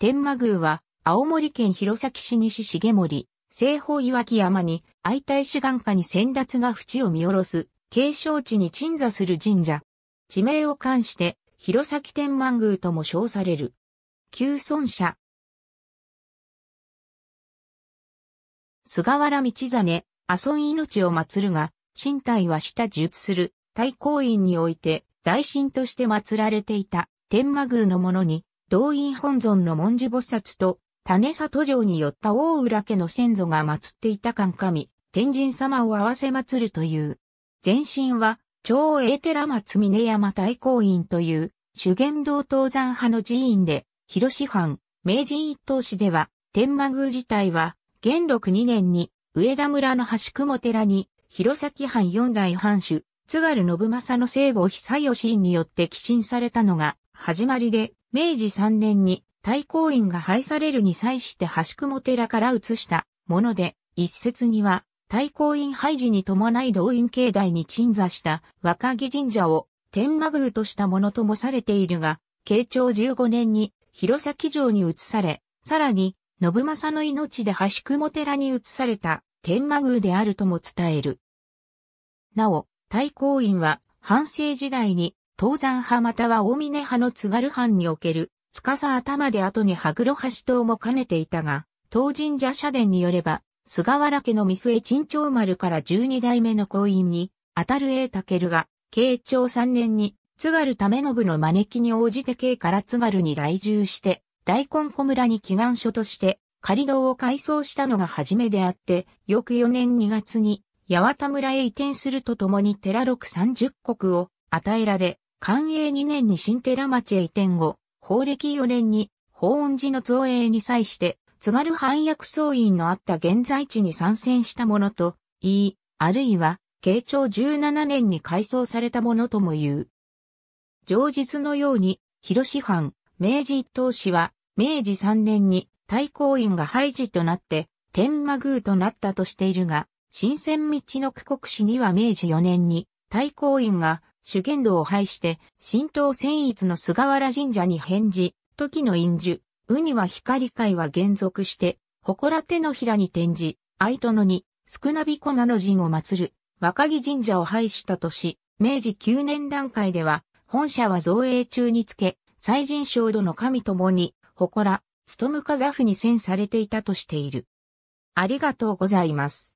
天満宮は、青森県弘前市西重森、西方岩木山に、愛体志願下に先達が淵を見下ろす、継承地に鎮座する神社。地名を冠して、弘前天満宮とも称される。旧村社。菅原道真、阿孫命を祀るが、身体は下術する、太公院において、大神として祀られていた、天満宮のものに、道院本尊の文殊菩薩と、種里城によった大浦家の先祖が祀っていた神神、天神様を合わせ祀るという。前身は、超英寺松峰山大公院という、修験道東山派の寺院で、広志藩、明治一等市では、天満宮自体は、元禄2年に、上田村の橋雲寺に、弘前藩四代藩主、津軽信正の聖母久義院によって寄進されたのが、始まりで、明治3年に大公院が廃されるに際して橋雲寺から移したもので、一説には、大公院廃寺に伴い動院境内に鎮座した若木神社を天魔宮としたものともされているが、慶長15年に弘前城に移され、さらに、信政の命で橋雲寺に移された天魔宮であるとも伝える。なお、大公院は、半世時代に東山派または大峰派の津軽藩における、司頭で後に羽黒橋島も兼ねていたが、当神社社殿によれば、菅原家の三末陳長丸から十二代目の後院に、当たる栄武が、慶長三年に、津軽為信の招きに応じて慶から津軽に来住して、大根小村に祈願所として、仮堂を改装したのが初めであって、翌4年2月に、八幡村へ移転するとともに寺六三十国を与えられ、寛永2年に新寺町へ移転後、法暦4年に法恩寺の造営に際して、津軽藩役総院のあった現在地に参戦したものと言い、あるいは、慶長17年に改装されたものとも言う。上実のように、広志藩、明治一等氏は、明治3年に太閤院が廃寺となって、天魔宮となったとしているが、新鮮道の区国史には明治4年に、太閤院が主剣道を廃して、神道戦逸の菅原神社に返事、時の陰樹、ウニは光会は減俗して、祠手のひらに転じ、愛とのに、少なびこなの神を祀る、若木神社を廃したとし、明治9年段階では、本社は造営中につけ、祭神省度の神ともに、祠、務むかざふに遷されていたとしている。ありがとうございます。